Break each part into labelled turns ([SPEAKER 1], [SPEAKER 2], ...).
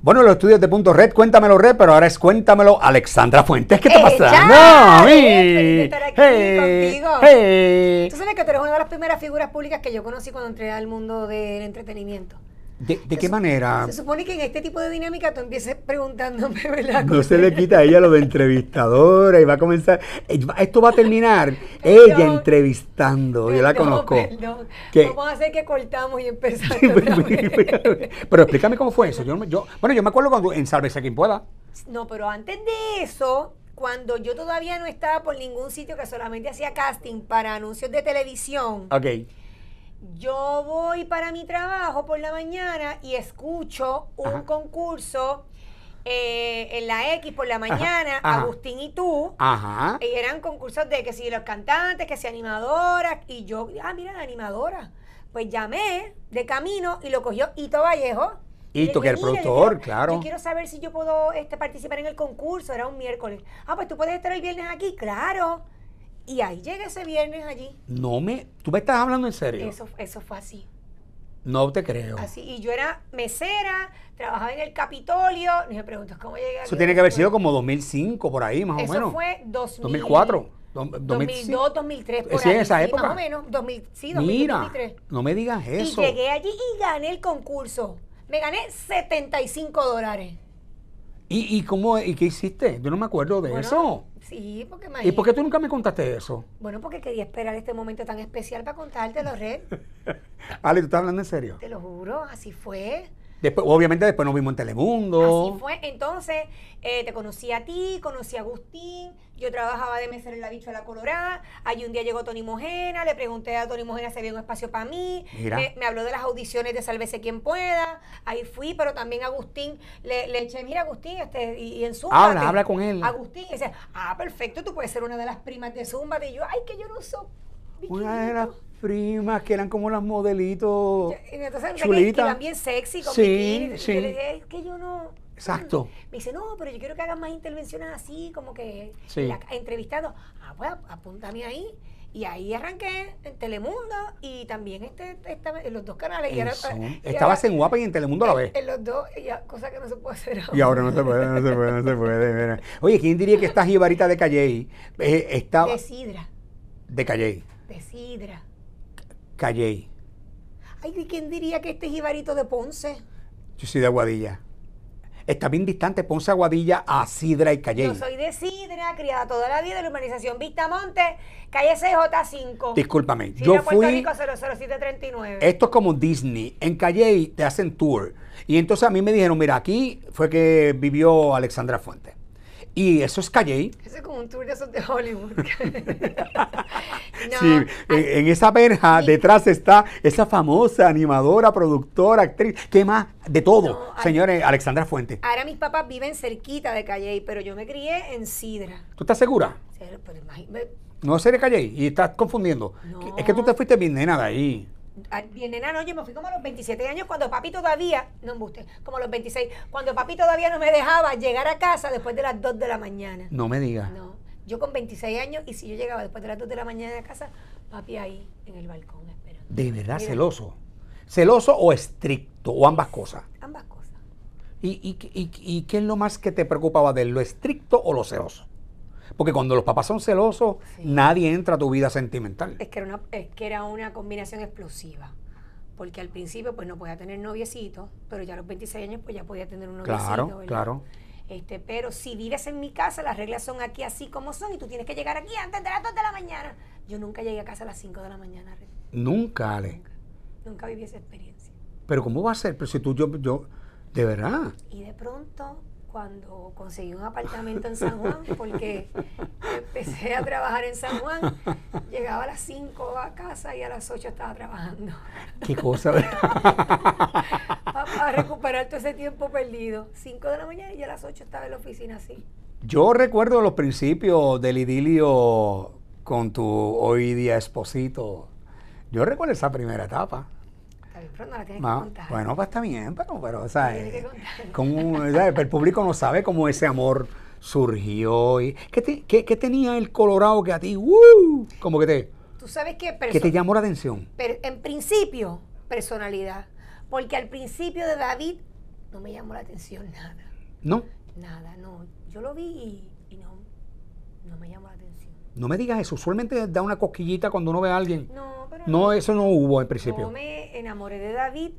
[SPEAKER 1] Bueno, los estudios de Punto Red, cuéntamelo Red, pero ahora es cuéntamelo Alexandra Fuentes. ¿Qué te pasa? No, hey, Tú sabes
[SPEAKER 2] que tú eres una de las primeras figuras públicas que yo conocí cuando entré al mundo del entretenimiento.
[SPEAKER 1] ¿De, qué manera? Se
[SPEAKER 2] supone que en este tipo de dinámica tú empieces preguntándome, ¿verdad? No se le
[SPEAKER 1] quita a ella lo de entrevistadora y va a comenzar. Eh, esto va a terminar ella entrevistando. yo la conozco.
[SPEAKER 2] Vamos a hacer que cortamos y empezamos. Pues,
[SPEAKER 1] pues, pero explícame cómo fue eso. Yo, bueno, yo me acuerdo cuando en Sálvese quien pueda.
[SPEAKER 2] No, pero antes de eso, cuando yo todavía no estaba por ningún sitio que solamente hacía casting para anuncios de televisión. Ok yo voy para mi trabajo por la mañana y escucho un concurso eh, en la X por la mañana, Agustín y tú,
[SPEAKER 1] Ajá.
[SPEAKER 2] eran concursos de que si los cantantes, que si animadoras, y yo, ah, mira, la animadora. Pues llamé de camino y lo cogió Ito Vallejo. Ito, que el productor, claro. Yo quiero saber si yo puedo este, participar en el concurso, era un miércoles. Ah, pues tú puedes estar el viernes aquí, claro. Y ahí llega ese viernes allí.
[SPEAKER 1] No me. ¿Tú me estás hablando en serio? Eso,
[SPEAKER 2] eso fue así.
[SPEAKER 1] No te creo. Así,
[SPEAKER 2] y yo era mesera, trabajaba en el Capitolio. No me preguntas cómo llegué Eso tiene
[SPEAKER 1] que haber sido como 2005, por ahí, más o menos. Eso fue 2004. 2002,
[SPEAKER 2] 2003, por sí, ahí, esa época. más o menos, sí, Mira,
[SPEAKER 1] no me digas eso. Y llegué
[SPEAKER 2] allí y gané el concurso. Me gané 75 dólares.
[SPEAKER 1] ¿Y, y cómo, y qué hiciste? Yo no me acuerdo de eso.
[SPEAKER 2] Sí, porque me ¿Y por qué
[SPEAKER 1] tú nunca me contaste eso?
[SPEAKER 2] Bueno, porque quería esperar este momento tan especial para contártelo, Red.
[SPEAKER 1] Ale, ¿tú estás hablando en serio?
[SPEAKER 2] Te lo juro, así fue
[SPEAKER 1] obviamente después nos vimos en Telemundo. Así fue.
[SPEAKER 2] Entonces, eh, te conocí a ti, conocí a Agustín, yo trabajaba de mesero en la la colorada, allí un día llegó Tony Mojena, le pregunté a Tony Mojena si había un espacio para mí, eh, me habló de las audiciones de Sálvese quien pueda, ahí fui, pero también Agustín, le, le eché, mira Agustín, este, y, en Zumba. Habla, habla con él. Agustín, y dice, ah, perfecto, tú puedes ser una de las primas de Zumba, y yo, ay, que yo no soy...
[SPEAKER 1] Una primas que eran como las modelitos.
[SPEAKER 2] chulitas. Que, que bien sexy, con sí, es que yo no.
[SPEAKER 1] Exacto. Mm".
[SPEAKER 2] Me dice, no, pero yo quiero que hagan más intervenciones así, como que entrevistado. Ah, pues, a apúntame ahí. Y ahí arranqué en Telemundo y también este, en los dos canales. Eh, y ahora, Estabas en Guapa
[SPEAKER 1] y en Telemundo a la vez.
[SPEAKER 2] En los dos, cosas cosa que no se puede hacer ahora. Y ahora no se puede,
[SPEAKER 1] no se puede, no se puede. Oye, ¿quién diría que esta jibarita de Calley eh, estaba... De Sidra. De Calley.
[SPEAKER 2] De Sidra. Calley. Ay, ¿de quién diría que este es Ibarito de Ponce?
[SPEAKER 1] Yo soy de Aguadilla. Está bien distante Ponce Aguadilla a Sidra y Calle. Yo
[SPEAKER 2] soy de Sidra, criada toda la vida de la Vista Monte, calle cj 5
[SPEAKER 1] Discúlpame, Sidra, yo Puerto Rico
[SPEAKER 2] 00739. Esto
[SPEAKER 1] es como Disney. En Calle te hacen tour. Y entonces a mí me dijeron, mira, aquí fue que vivió Alexandra Fuentes. Y eso es Calle.
[SPEAKER 2] Eso es como un tour de Hollywood. no,
[SPEAKER 1] sí, en, esa verja detrás está esa famosa animadora, productora, actriz, ¿qué más? De todo, señores, Alexandra Fuente.
[SPEAKER 2] Ahora mis papás viven cerquita de Calle, pero yo me crié en Sidra.
[SPEAKER 1] ¿Tú estás segura? No sé de Calle, y estás confundiendo. Es que tú te fuiste bien nena de ahí
[SPEAKER 2] bien enano, oye, me fui como a los 27 años cuando papi todavía, no me guste como a los 26, cuando papi todavía no me dejaba llegar a casa después de las 2 de la mañana. No me digas. No, yo con 26 años y si yo llegaba después de las 2 de la mañana a casa, papi ahí en el balcón esperando.
[SPEAKER 1] De verdad, celoso. Celoso o estricto, o ambas cosas. Ambas cosas. ¿Y, y qué es lo más que te preocupaba de él, lo estricto o lo celoso? Porque cuando los papás son celosos, nadie entra a tu vida sentimental.
[SPEAKER 2] Es que, era una, que era una combinación explosiva. Porque al principio, pues no podía tener noviecito, pero ya a los 26 años, pues ya podía tener un noviecito. Claro, claro. Este, pero si vives en mi casa, las reglas son aquí así como son y tú tienes que llegar aquí antes de las 2 de la mañana. Yo nunca llegué a casa a las 5 de la mañana.
[SPEAKER 1] Nunca, Ale. Nunca,
[SPEAKER 2] nunca viví esa experiencia.
[SPEAKER 1] Pero ¿cómo va a ser? Pero si tú, yo, yo, de verdad.
[SPEAKER 2] Y de pronto cuando conseguí un apartamento en San Juan, porque empecé a trabajar en San Juan, llegaba a las 5 a casa y a las 8 estaba trabajando. ¿Qué cosa? a recuperar todo ese tiempo perdido. 5 de la mañana y a las 8 estaba en la oficina así.
[SPEAKER 1] Yo recuerdo los principios del idilio con tu hoy día esposito. Yo recuerdo esa primera etapa no la que contar. Bueno, pues está bien, pero, eh, Como, el público no sabe cómo ese amor surgió. Y, ¿qué, tenía el Colorado que a ti, ¡uh! como que te...
[SPEAKER 2] Tú sabes qué... Que te llamó la atención. en principio, personalidad. Porque al principio de David no me llamó la atención nada. ¿No? Nada, no. Yo lo vi y, no,
[SPEAKER 1] no me llamó la atención. No me digas eso. Usualmente da una cosquillita cuando uno ve a alguien. No, no, eso no hubo en principio. Yo
[SPEAKER 2] me enamoré de David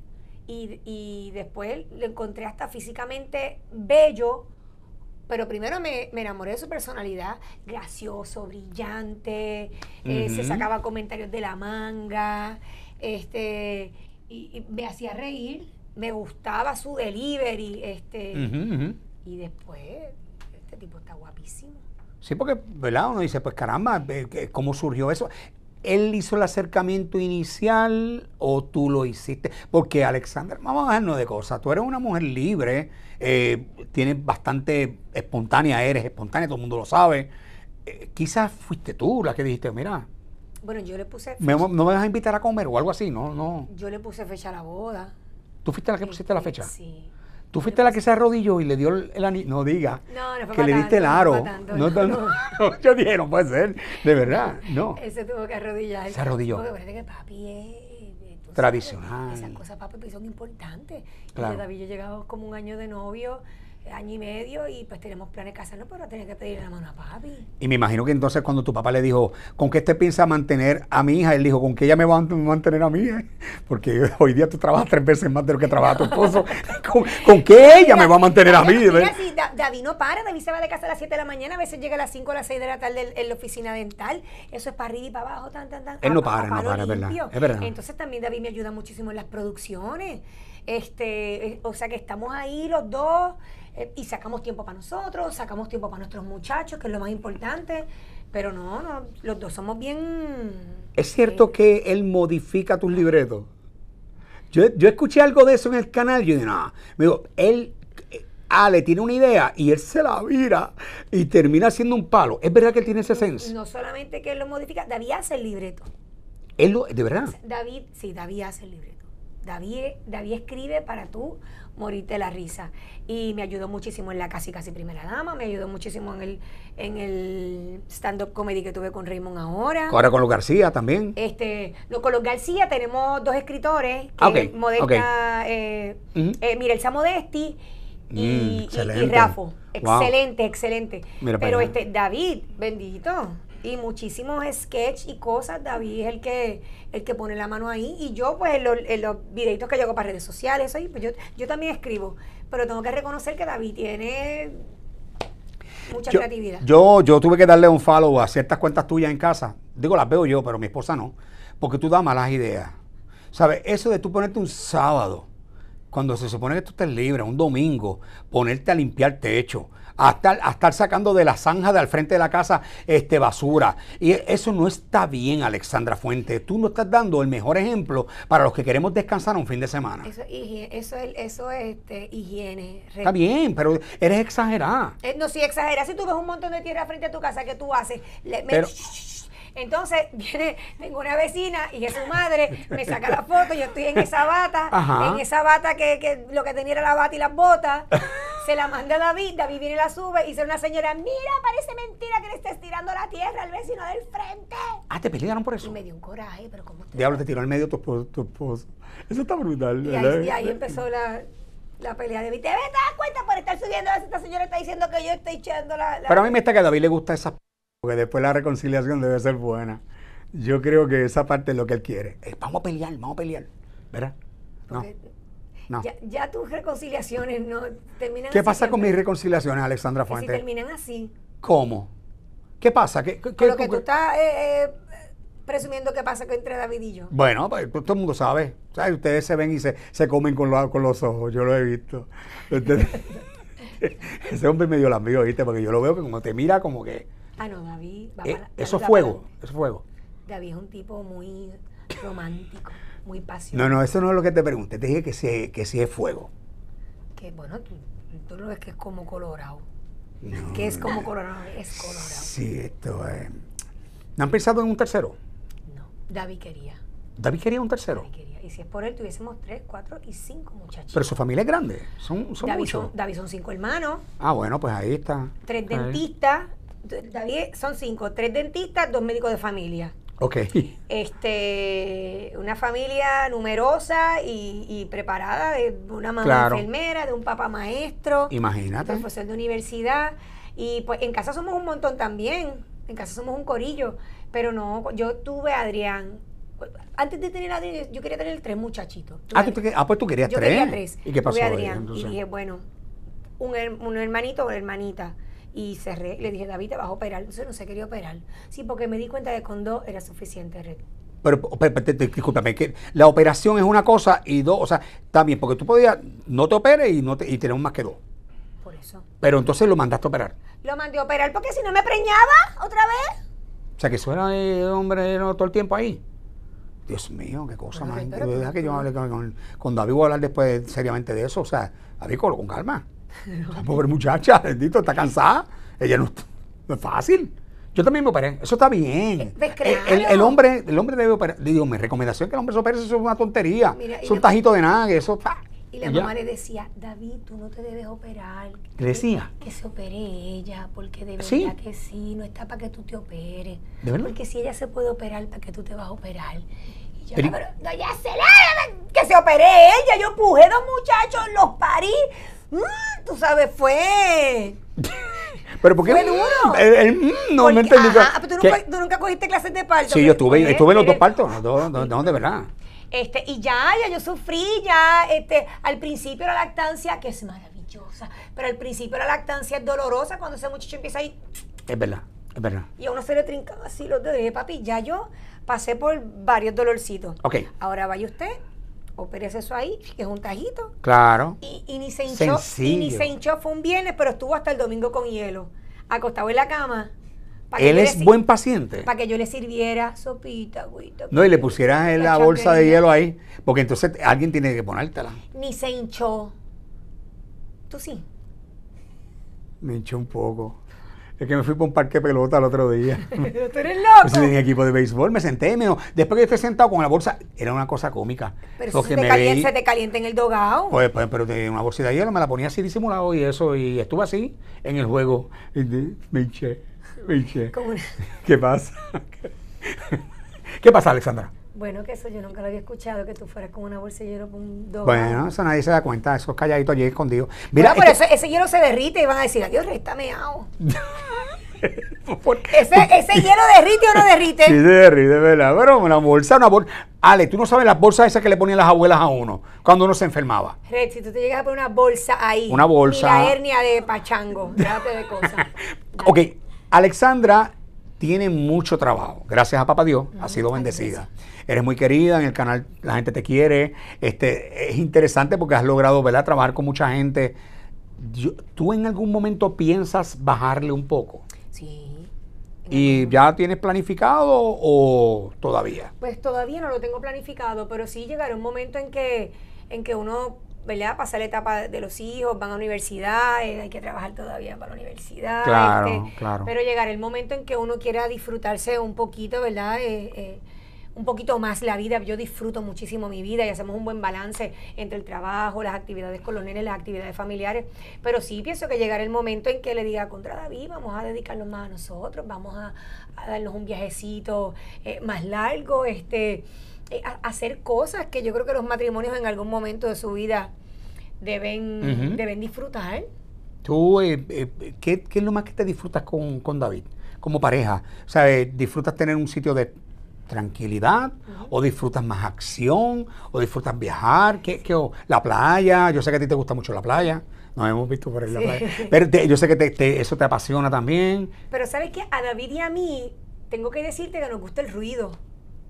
[SPEAKER 2] y, después lo encontré hasta físicamente bello, pero primero me, enamoré de su personalidad, gracioso, brillante,
[SPEAKER 1] eh, se sacaba
[SPEAKER 2] comentarios de la manga, este, y, me hacía reír, me gustaba su delivery, este, y después este tipo está guapísimo.
[SPEAKER 1] Sí, porque, ¿verdad? Uno dice, pues caramba, eh, ¿cómo surgió eso? él hizo el acercamiento inicial o tú lo hiciste. Porque Alexander, vamos a dejarnos de cosas. Tú eres una mujer libre, eh, tienes bastante espontánea, eres espontánea, todo el mundo lo sabe. Eh, quizás fuiste tú la que dijiste, mira.
[SPEAKER 2] Bueno, yo le puse. Me, ¿No
[SPEAKER 1] me vas a invitar a comer o algo así? No, no.
[SPEAKER 2] Yo le puse fecha a la boda.
[SPEAKER 1] ¿Tú fuiste la que este, pusiste la fecha? Sí. Tú fuiste la que se arrodilló y le dio el anillo. No diga
[SPEAKER 2] no, no fue que le diste el aro. No, tanto,
[SPEAKER 1] Yo dije, no puede ser. De verdad, no.
[SPEAKER 2] Ese tuvo que arrodillar. Se arrodilló. Porque que papi es. Eh, Tradicional. esas cosas, papi, son importantes. Claro. Y David yo llegaba como un año de novio año y medio y pues tenemos planes casarnos, pero tenemos que pedirle la mano a papi.
[SPEAKER 1] Y me imagino que entonces cuando tu papá le dijo, ¿con qué te piensa mantener a mi hija? Él dijo, ¿con qué ella me va a mantener a mí? Porque hoy día tú trabajas tres veces más de lo que trabaja tu esposo. ¿Con, qué ella me va a mantener a mí?
[SPEAKER 2] David no para, David se va de casa a las 7 de la mañana, a veces llega a las 5 o las 6 de la tarde en, la oficina dental. Eso es para arriba y para abajo, tan, tan, tan. Él no para, no para, es verdad, es verdad. Entonces también David me ayuda muchísimo en las producciones. Este, eh, o sea que estamos ahí los dos eh, y sacamos tiempo para nosotros, sacamos tiempo para nuestros muchachos, que es lo más importante, pero no, no los dos somos bien...
[SPEAKER 1] ¿Es cierto eh, que él modifica tus libretos? Yo, escuché algo de eso en el canal, yo dije, no, me digo, él, eh, Ale tiene una idea y él se la vira y termina haciendo un palo. ¿Es verdad que él tiene ese senso?
[SPEAKER 2] No, solamente que él lo modifica, David hace el libreto.
[SPEAKER 1] Él lo, ¿De verdad?
[SPEAKER 2] David, sí, David hace el libreto. David, David escribe para tú morirte la risa. Y me ayudó muchísimo en la Casi Casi Primera Dama, me ayudó muchísimo en el, en el stand-up comedy que tuve con Raymond ahora. Ahora
[SPEAKER 1] con los García también.
[SPEAKER 2] Este, no, con los García tenemos dos escritores, que ah, eh, eh, Modesti
[SPEAKER 1] y, mm, Rafo. Excelente,
[SPEAKER 2] excelente. Pero este, David, bendito, y muchísimos sketch y cosas. David es el que, el que pone la mano ahí. Y yo, pues, en, los videitos que yo hago para redes sociales, pues, yo, también escribo. Pero tengo que reconocer que David tiene mucha creatividad.
[SPEAKER 1] Yo, yo tuve que darle un follow a ciertas cuentas tuyas en casa. Digo, las veo yo, pero mi esposa no. Porque tú das malas ideas. ¿Sabes? Eso de tú ponerte un sábado, cuando se supone que tú estés libre, un domingo, ponerte a limpiar techo, a estar, sacando de la zanja de al frente de la casa este, basura. Y eso no está bien, Alexandra Fuente. Tú no estás dando el mejor ejemplo para los que queremos descansar un fin de semana.
[SPEAKER 2] Eso, eso, eso es este, higiene. Está bien,
[SPEAKER 1] pero eres exagerada.
[SPEAKER 2] Eh, no, si exageras, si tú ves un montón de tierra frente a tu casa, que tú haces? Entonces, viene, tengo una vecina y es su madre, me saca la foto, yo estoy en esa bata, en esa bata que, lo que tenía era la bata y las botas. Se la manda a David, David viene y la sube y dice una señora, mira, parece mentira que le estés tirando la tierra al vecino del frente.
[SPEAKER 1] Ah, te pelearon por
[SPEAKER 2] eso. Y me dio un coraje, pero cómo
[SPEAKER 1] te... Diablo, te tiró al medio tu, esposo. Eso está brutal. Y ahí, y ahí
[SPEAKER 2] empezó la pelea de David. te das cuenta por estar subiendo esta señora está diciendo que yo estoy echando la, la, pero a mí
[SPEAKER 1] me está que a David le gusta esas porque después la reconciliación debe ser buena. Yo creo que esa parte es lo que él quiere. Eh, vamos a pelear, vamos a pelear. ¿Verdad?
[SPEAKER 2] No. Ya, tus reconciliaciones no terminan ¿Qué pasa con mis
[SPEAKER 1] reconciliaciones, Alexandra Fuentes? Si
[SPEAKER 2] terminan así.
[SPEAKER 1] ¿Cómo? ¿Qué pasa? con lo que tú
[SPEAKER 2] estás eh, eh, presumiendo que pasa entre David y yo.
[SPEAKER 1] Bueno, pues, pues todo el mundo sabe. Ustedes se ven y se, comen con, con los ojos. Yo lo he visto. Este, ese hombre me dio medio mía, ¿viste? Porque yo lo veo que como te mira como que Ah, no,
[SPEAKER 2] David. Va eh, para, eso es fuego, eso es fuego. David es un tipo muy romántico, muy pasional. No, no, eso no
[SPEAKER 1] es lo que te pregunté. Te dije que sí, que sí es fuego.
[SPEAKER 2] Que bueno, tú, tú lo ves que es como colorado. que es como colorado, es colorado. Sí, esto es. Eh,
[SPEAKER 1] ¿No han pensado en un tercero?
[SPEAKER 2] No, David quería.
[SPEAKER 1] ¿David quería un tercero?
[SPEAKER 2] David quería. Y si es por él, tuviésemos tres, cuatro y cinco muchachos. Pero su
[SPEAKER 1] familia es grande, son, son David muchos. Son,
[SPEAKER 2] David son cinco hermanos.
[SPEAKER 1] Ah, bueno, pues ahí está. Tres dentistas,
[SPEAKER 2] David, son cinco, tres dentistas, dos médicos de familia. Ok. Este, una familia numerosa y, preparada, de una mamá enfermera, de un papá maestro. Imagínate. profesor de universidad. Y pues en casa somos un montón también. En casa somos un corillo. Pero no, yo tuve a Adrián, antes de tener a Adrián, yo quería tener tres muchachitos. Ah, ah pues tú querías yo tres. Quería tres. ¿Y qué pasó? Tuve a Adrián, y dije, bueno, un, un hermanito o hermanita y cerré. Le dije, David, te vas a operar. Entonces no se quería operar. Sí, porque me di cuenta de que con dos era suficiente,
[SPEAKER 1] Pero, pero, discúlpame, que la operación es una cosa y dos, o sea, también, porque tú podías no te opere y, no te, y tenemos más que dos. Por eso. Pero entonces lo mandaste a operar.
[SPEAKER 2] Lo mandé a operar porque si no me preñaba otra vez.
[SPEAKER 1] O sea, que suena el hombre todo el tiempo ahí. Dios mío, qué cosa más. Deja que yo hable con, con, David, voy a hablar después seriamente de eso. O sea, David, con calma.
[SPEAKER 2] La pobre
[SPEAKER 1] muchacha, bendito, está cansada. Ella no, es fácil. Yo también me operé. Eso está bien. Eh, eh, el, hombre, el hombre debe operar. Digo, mi recomendación que el hombre se opere, eso es una tontería. es un tajito de nada, eso
[SPEAKER 2] Y la mamá le decía, David, tú no te debes operar. Le decía. Que, se opere ella, porque de verdad que sí, no está para que tú te operes. ¿De verdad? Porque si ella se puede operar, ¿para que tú te vas a operar? Y yo, pero, ya se que se opere ella, yo empujé dos muchachos, los parí mmm, tú sabes, fue.
[SPEAKER 1] Pero mm, porque fue El, no me entendí. ah pero
[SPEAKER 2] tú nunca, cogiste clases de parto. Sí, yo estuve, estuve en los dos
[SPEAKER 1] partos, de dónde de verdad.
[SPEAKER 2] Este, y ya, ya yo sufrí, ya, este, al principio la lactancia, que es maravillosa, pero al principio la lactancia es dolorosa cuando ese muchacho empieza ahí
[SPEAKER 1] Es verdad, es verdad.
[SPEAKER 2] Y a uno se le trinca así los dedos, papi, ya yo pasé por varios dolorcitos. Ok. Ahora vaya usted operes eso ahí, que es un tajito.
[SPEAKER 1] Claro. Y,
[SPEAKER 2] ni se hinchó, y ni se hinchó, fue un viernes, pero estuvo hasta el domingo con hielo, acostado en la cama. Él es
[SPEAKER 1] buen paciente.
[SPEAKER 2] Para que yo le sirviera sopita, agüita.
[SPEAKER 1] No, y le pusieras en la bolsa de hielo ahí, porque entonces alguien tiene que ponértela.
[SPEAKER 2] Ni se hinchó. Tú sí.
[SPEAKER 1] Me hinchó un poco. Es que me fui por un parque de pelota el otro día. Pero
[SPEAKER 2] tú eres loco. tenía
[SPEAKER 1] equipo de béisbol, me senté, me después que yo estoy sentado con la bolsa, era una cosa cómica. Pero se, te
[SPEAKER 2] calienta, en el dogado.
[SPEAKER 1] Pues, pues, pero tenía una bolsita de hielo, me la ponía así disimulado y eso, y estuve así en el juego. Me hinché, me hinché. ¿Qué pasa? ¿Qué pasa, Alexandra?
[SPEAKER 2] Bueno, que eso yo nunca lo había escuchado, que tú fueras con una bolsa de hielo con un Bueno, eso
[SPEAKER 1] nadie se da cuenta, esos calladitos allí escondidos. Mira, pero
[SPEAKER 2] ese, hielo se derrite y van a decir, adiós, está meado. ¿Ese, ¿Ese hielo derrite o no derrite? Sí,
[SPEAKER 1] derrite, ¿verdad? Pero una bolsa, una bolsa. Ale, tú no sabes las bolsas esas que le ponían las abuelas a uno cuando uno se enfermaba.
[SPEAKER 2] Rex, si tú te llegas a poner una bolsa ahí. Una bolsa. la hernia de pachango. Déjate de cosas.
[SPEAKER 1] ok, Alexandra tiene mucho trabajo. Gracias a Papá Dios, ha ah, sido bendecida. Eres muy querida en el canal, la gente te quiere. Este, es interesante porque has logrado ¿verdad? trabajar con mucha gente. ¿Tú en algún momento piensas bajarle un poco? Sí. ¿Y ya tienes planificado o todavía?
[SPEAKER 2] Pues todavía no lo tengo planificado, pero sí llegará un momento en que, en que uno ¿verdad? Pasar la etapa de los hijos, van a universidad, eh, hay que trabajar todavía para la universidad. Este, claro, Pero llegar el momento en que uno quiera disfrutarse un poquito, ¿verdad? Eh, eh, un poquito más la vida. Yo disfruto muchísimo mi vida y hacemos un buen balance entre el trabajo, las actividades coloniales las actividades familiares. Pero sí pienso que llegar el momento en que le diga contra David, vamos a dedicarnos más a nosotros, vamos a, darnos un viajecito más largo, este eh, hacer cosas que yo creo que los matrimonios en algún momento de su vida deben, deben disfrutar.
[SPEAKER 1] ¿Tú eh, eh, ¿qué, es lo más que te disfrutas con, con David como pareja? O ¿disfrutas tener un sitio de tranquilidad o disfrutas más acción o disfrutas viajar? ¿Qué, la playa, yo sé que a ti te gusta mucho la playa. Nos hemos visto por ahí la playa. Pero yo sé que eso te apasiona también.
[SPEAKER 2] Pero sabes que a David y a mí tengo que decirte que nos gusta el ruido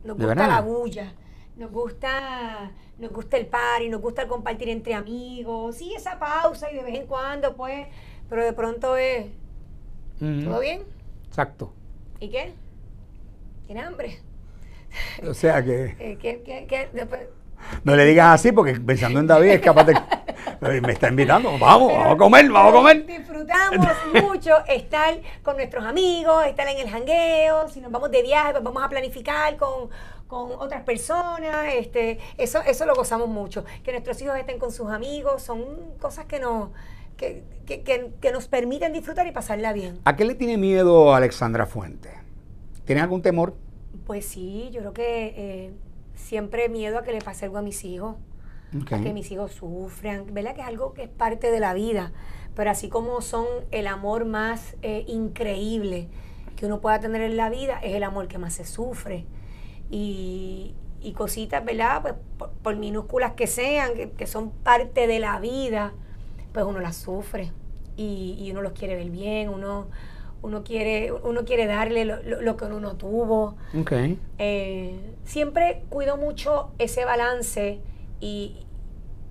[SPEAKER 2] nos gusta la bulla, nos gusta, nos gusta el party, nos gusta el compartir entre amigos, sí, esa pausa y de vez en cuando, pues, pero de pronto es,
[SPEAKER 1] ¿todo bien? Exacto.
[SPEAKER 2] ¿Y qué? ¿Tiene hambre? O sea que... Eh, ¿Qué,
[SPEAKER 1] no le digas así porque pensando en David es capaz de me está invitando, vamos, vamos a comer, vamos a comer.
[SPEAKER 2] Disfrutamos mucho estar con nuestros amigos, estar en el jangueo, si nos vamos de viaje, pues vamos a planificar con, con otras personas, este, eso, eso lo gozamos mucho. Que nuestros hijos estén con sus amigos, son cosas que nos, que, que, que, que nos permiten disfrutar y pasarla bien.
[SPEAKER 1] ¿A qué le tiene miedo Alexandra Fuente? ¿Tiene algún temor?
[SPEAKER 2] Pues sí, yo creo que eh, siempre miedo a que le pase algo a mis hijos que mis hijos sufran, ¿verdad? Que es algo que es parte de la vida, pero así como son el amor más eh, increíble que uno pueda tener en la vida, es el amor que más se sufre. Y, cositas, ¿verdad? Pues, por, minúsculas que sean, que, son parte de la vida, pues uno las sufre y, uno los quiere ver bien, uno uno quiere, uno quiere darle lo, que uno no tuvo. Eh, siempre cuido mucho ese balance y,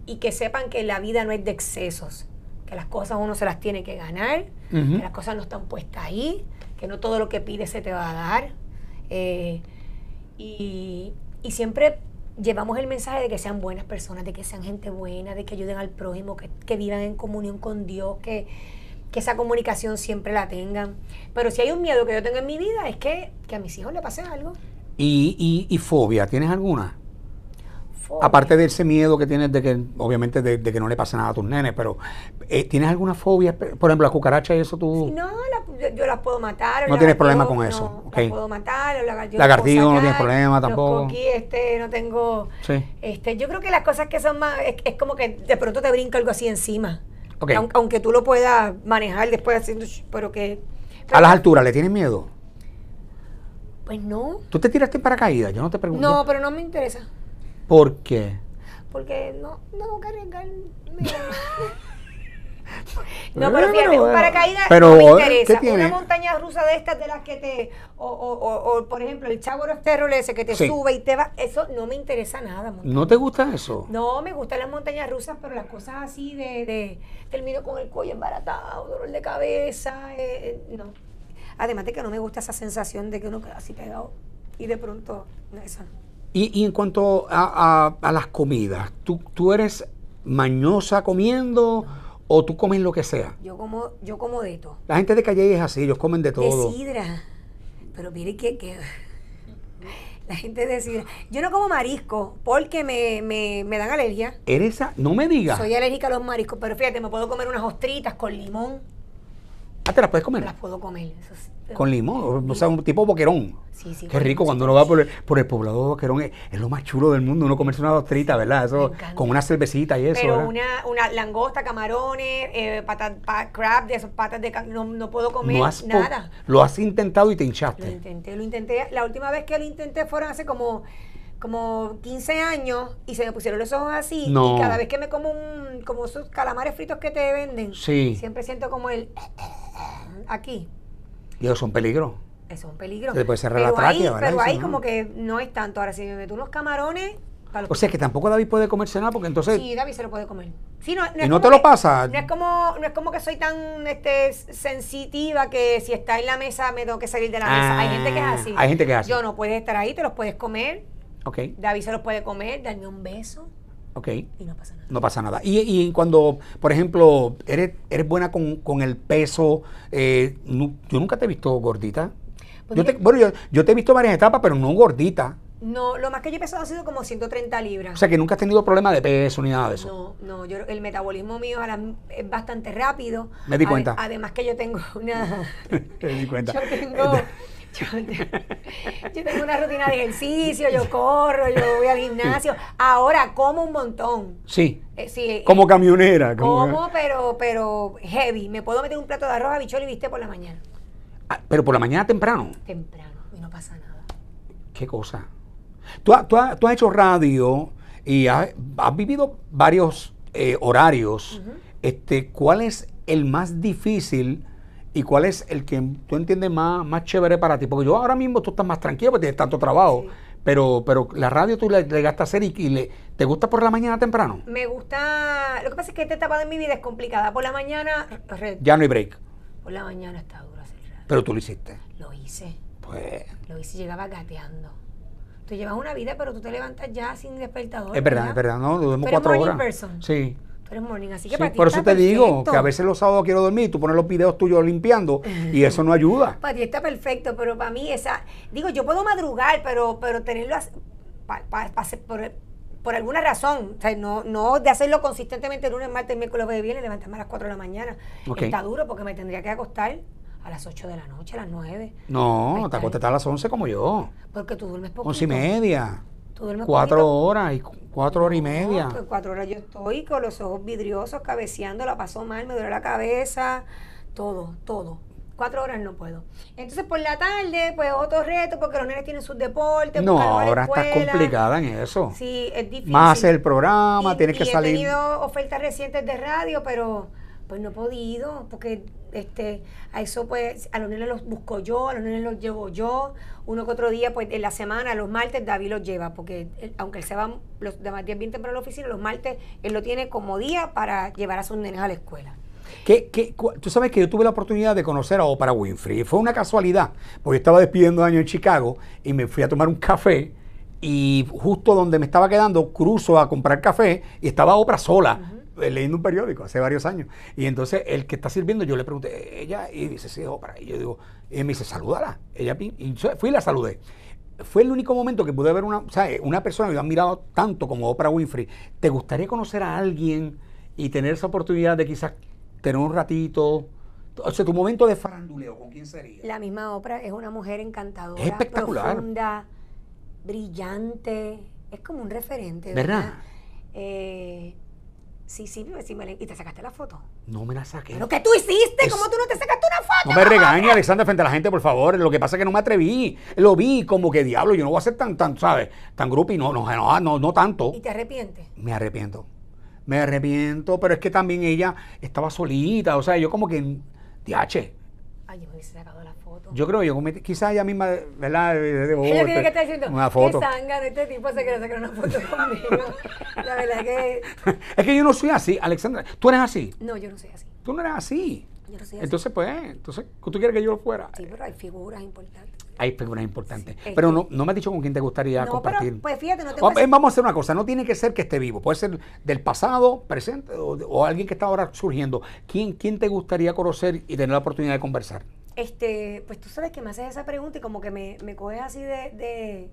[SPEAKER 2] y que sepan que la vida no es de excesos, que las cosas uno se las tiene que ganar, que las cosas no están puestas ahí, que no todo lo que pides se te va a dar. Eh, y, siempre llevamos el mensaje de que sean buenas personas, de que sean gente buena, de que ayuden al prójimo, que, vivan en comunión con Dios, que, esa comunicación siempre la tengan. Pero si hay un miedo que yo tengo en mi vida es que, que a mis hijos le pase algo.
[SPEAKER 1] ¿Y, y, y fobia? ¿Tienes alguna? Aparte de ese miedo que tienes de que, obviamente, de, que no le pase nada a tus nenes, pero eh, ¿tienes alguna fobia? Por ejemplo, las cucarachas y eso tú... No,
[SPEAKER 2] yo, las puedo matar.
[SPEAKER 1] No tienes problema con eso. No, Las puedo
[SPEAKER 2] matar. la no tienes problema tampoco. Los este, no tengo... Este, yo creo que las cosas que son más... Es, como que de pronto te brinca algo así encima. Aunque, tú lo puedas manejar después haciendo... Pero que...
[SPEAKER 1] ¿A las alturas le tienes miedo? Pues no. ¿Tú te tiraste en paracaídas? Yo no te pregunto. No,
[SPEAKER 2] pero no me interesa.
[SPEAKER 1] ¿Por qué?
[SPEAKER 2] Porque no, no tengo que No, pero fíjate, un paracaídas pero, no me interesa. Una montaña rusa de estas de las que te. O, por ejemplo, el Chavo esterro ese que te sube y te va. Eso no me interesa nada.
[SPEAKER 1] ¿No te gusta
[SPEAKER 2] eso? No, me gustan las montañas rusas, pero las cosas así de. de termino con el cuello embaratado, dolor de cabeza. Eh, eh, no. Además de que no me gusta esa sensación de que uno queda así pegado y de pronto. Eso
[SPEAKER 1] y, en cuanto a, a, las comidas, ¿tú, ¿tú eres mañosa comiendo o tú comes lo que sea?
[SPEAKER 2] Yo como, yo como de todo.
[SPEAKER 1] La gente de Calle es así, ellos comen de todo. De
[SPEAKER 2] sidra. Pero mire que, que la gente de sidra. Yo no como marisco porque me, me, me dan alergia.
[SPEAKER 1] ¿Eres esa? No me digas. Soy
[SPEAKER 2] alérgica a los mariscos, pero fíjate, me puedo comer unas ostritas con limón. Ah, te las puedes comer. Las puedo comer. con limón, eh, o sea,
[SPEAKER 1] un tipo boquerón. Sí, sí. Qué rico cuando uno va por el, por el poblado de boquerón, es, lo más chulo del mundo, uno comerse una tritas, ¿verdad? Eso, con una cervecita y eso. Pero
[SPEAKER 2] una, una langosta, camarones, eh, crab, de esas patas de no, no puedo comer nada.
[SPEAKER 1] Lo has intentado y te hinchaste. Lo
[SPEAKER 2] intenté, lo intenté. La última vez que lo intenté fueron hace como como 15 años y se me pusieron los ojos así. Y cada vez que me como un, como esos calamares fritos que te venden, siempre siento como el aquí.
[SPEAKER 1] Y eso es un peligro.
[SPEAKER 2] Eso es un peligro. puede cerrar pero Pero ahí como que no es tanto. Ahora, si me meto unos camarones, o sea que
[SPEAKER 1] tampoco David puede comerse nada porque entonces. Sí,
[SPEAKER 2] David se lo puede comer. no, te lo pasa. No es como, no es como que soy tan este, sensitiva que si está en la mesa me tengo que salir de la mesa. Hay gente que es ah, así. Hay gente que es Yo no puedes estar ahí, te los puedes comer. David se los puede comer, darme un beso. Ok. Y no pasa
[SPEAKER 1] nada. No pasa nada. Y, cuando, por ejemplo, eres, eres buena con, el peso, eh, yo nunca te he visto gordita. Pues yo te, bueno, yo, te he visto varias etapas, pero no gordita.
[SPEAKER 2] No, lo más que yo he pesado ha sido como 130 libras. O
[SPEAKER 1] sea, que nunca has tenido problema de peso ni nada de
[SPEAKER 2] eso. No, no, yo, el metabolismo mío es bastante rápido. Me di cuenta. además que yo tengo una...
[SPEAKER 1] Me di cuenta. Yo tengo eh,
[SPEAKER 2] Yo, tengo una rutina de ejercicio, yo corro, yo voy al gimnasio. Ahora como un montón. Sí. Eh, eh, como camionera. Como, pero, pero heavy. Me puedo meter un plato de arroz, bichol y viste por la mañana.
[SPEAKER 1] Ah, pero por la mañana temprano.
[SPEAKER 2] Temprano, y no pasa nada.
[SPEAKER 1] Qué cosa. Tú, has hecho radio y has, vivido varios eh, horarios. este, ¿Cuál es el más difícil? y cuál es el que tú entiendes más, más chévere para ti. Porque yo ahora mismo tú estás más tranquila porque tienes tanto trabajo. Pero, pero la radio tú le, le gastas hacer y, le, ¿te gusta por la mañana temprano?
[SPEAKER 2] Me gusta. Lo que pasa es que esta etapa de mi vida es complicada. Por la mañana. ya no hay break. Por la mañana está duro hacer radio. Pero tú lo hiciste. Lo hice. Pues. Lo hice, y llegaba gateando tú llevas una vida, pero tú te levantas ya sin despertador. Es verdad, es verdad, ¿no? duermo cuatro horas. Person. Sí pero morning, así que Por eso te digo que a veces
[SPEAKER 1] los sábados quiero dormir tú pones los videos tuyos limpiando y eso no ayuda.
[SPEAKER 2] para ti está perfecto, pero para mí esa. Digo, yo puedo madrugar, pero, pero tenerlo. por, alguna razón, no, no de hacerlo consistentemente lunes, martes, miércoles, jueves, viernes, levantarme a las 4 de la mañana. Está duro porque me tendría que acostar a las 8 de la noche, a las 9.
[SPEAKER 1] No, te acostas a las 11 como yo.
[SPEAKER 2] Porque tú duermes poco. 11 y media cuatro
[SPEAKER 1] horas y cuatro horas y media. Pues
[SPEAKER 2] cuatro horas yo estoy con los ojos vidriosos, cabeceando, la pasó mal, me duele la cabeza, todo, todo. Cuatro horas no puedo. Entonces por la tarde, pues otro reto, porque los nenes tienen sus deportes. No, ahora estás complicada en eso. Sí, es difícil. Más el
[SPEAKER 1] programa, tienes que salir. He tenido
[SPEAKER 2] ofertas recientes de radio, pero pues no he podido, porque este, a eso pues, a los nenes los busco yo, a los nenes los llevo yo, uno que otro día, pues en la semana, los martes, David los lleva, porque aunque él se va los demás días bien temprano a la oficina, los martes él lo tiene como día para llevar a sus nenes a la escuela.
[SPEAKER 1] que tú sabes que yo tuve la oportunidad de conocer a Oprah Winfrey, fue una casualidad, porque yo estaba despidiendo año en Chicago y me fui a tomar un café y justo donde me estaba quedando cruzo a comprar café y estaba Oprah sola. Eh, leyendo un periódico hace varios años. Y entonces el que está sirviendo, yo le pregunté, eh, ella, y dice, sí, para Y yo digo, y me dice, salúdala. Ella, y fui y la saludé. Fue el único momento que pude ver una, eh, persona que me ha mirado tanto como Oprah Winfrey. ¿Te gustaría conocer a alguien y tener esa oportunidad de quizás tener un ratito? O sea, tu momento de faranduleo, ¿con quién sería?
[SPEAKER 2] La misma Oprah es una mujer encantadora, espectacular. profunda, brillante, es como un referente, ¿verdad? ¿Verdad? Eh, Sí, sí, ¿Y te sacaste la foto?
[SPEAKER 1] No me la saqué. ¿Pero qué tú
[SPEAKER 2] hiciste? ¿Cómo tú no te sacaste una foto? No me regañes,
[SPEAKER 1] Alexandra, frente a la gente, por favor. Lo que pasa es que no me atreví. Lo vi como que, diablo, yo no voy a ser tan, tan ¿sabes? Tan grupi. No, no, no, no, no tanto. ¿Y
[SPEAKER 2] te arrepientes?
[SPEAKER 1] Me arrepiento. Me arrepiento, pero es que también ella estaba solita. O sea, yo como que, diache.
[SPEAKER 2] Ay, yo me hubiese sacado la
[SPEAKER 1] yo creo, yo quizás ella misma, ¿verdad? Debo, ella tiene que estar diciendo, una foto. Qué
[SPEAKER 2] sangre, este tipo se quiere sacar una foto conmigo. La verdad que...
[SPEAKER 1] es que yo no soy así, Alexandra. ¿Tú eres así?
[SPEAKER 2] No, yo no soy así.
[SPEAKER 1] Tú no eres así.
[SPEAKER 2] Yo no soy así. Entonces,
[SPEAKER 1] pues, entonces, ¿tú quieres que yo lo
[SPEAKER 2] fuera? Sí, pero hay figuras importantes.
[SPEAKER 1] Hay figuras importantes. pero no, no me has dicho con quién te gustaría no, compartir. Pero, pues
[SPEAKER 2] fíjate, no te oh, eh, Vamos
[SPEAKER 1] a hacer una cosa, no tiene que ser que esté vivo, puede ser del pasado, presente o, o alguien que está ahora surgiendo. ¿Quién, ¿Quién te gustaría conocer y tener la oportunidad de conversar?
[SPEAKER 2] Este, pues tú sabes que me haces esa pregunta y como que me, coges así de,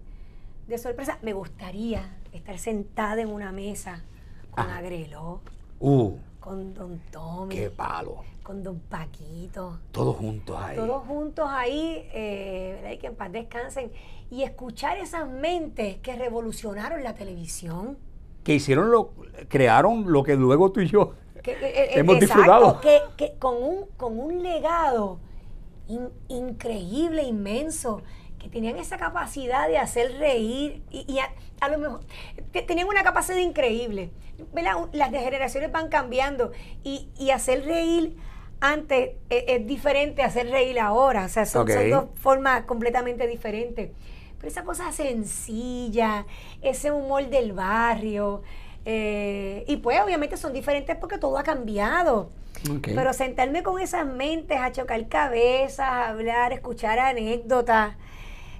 [SPEAKER 2] sorpresa. Me gustaría estar sentada en una mesa con Agrelo, uh. con Don Tommy. ¡Qué palo! Con Don Paquito.
[SPEAKER 1] Todos juntos ahí.
[SPEAKER 2] Todos juntos ahí, eh, que en paz descansen. Y escuchar esas mentes que revolucionaron la televisión.
[SPEAKER 1] Que hicieron lo, crearon lo que luego tú y yo
[SPEAKER 2] eh, eh, hemos disfrutado. Que, que con, un, con un legado increíble, inmenso, que tenían esa capacidad de hacer reír y, a, lo mejor tenían una capacidad increíble. Las generaciones van cambiando y, y hacer reír antes e, es, diferente a hacer reír ahora. O sea, son, dos formas completamente diferentes. Pero esa cosa sencilla, ese humor del barrio, eh, y pues obviamente son diferentes porque todo ha cambiado. Pero sentarme con esas mentes a chocar cabezas, a hablar, escuchar anécdotas,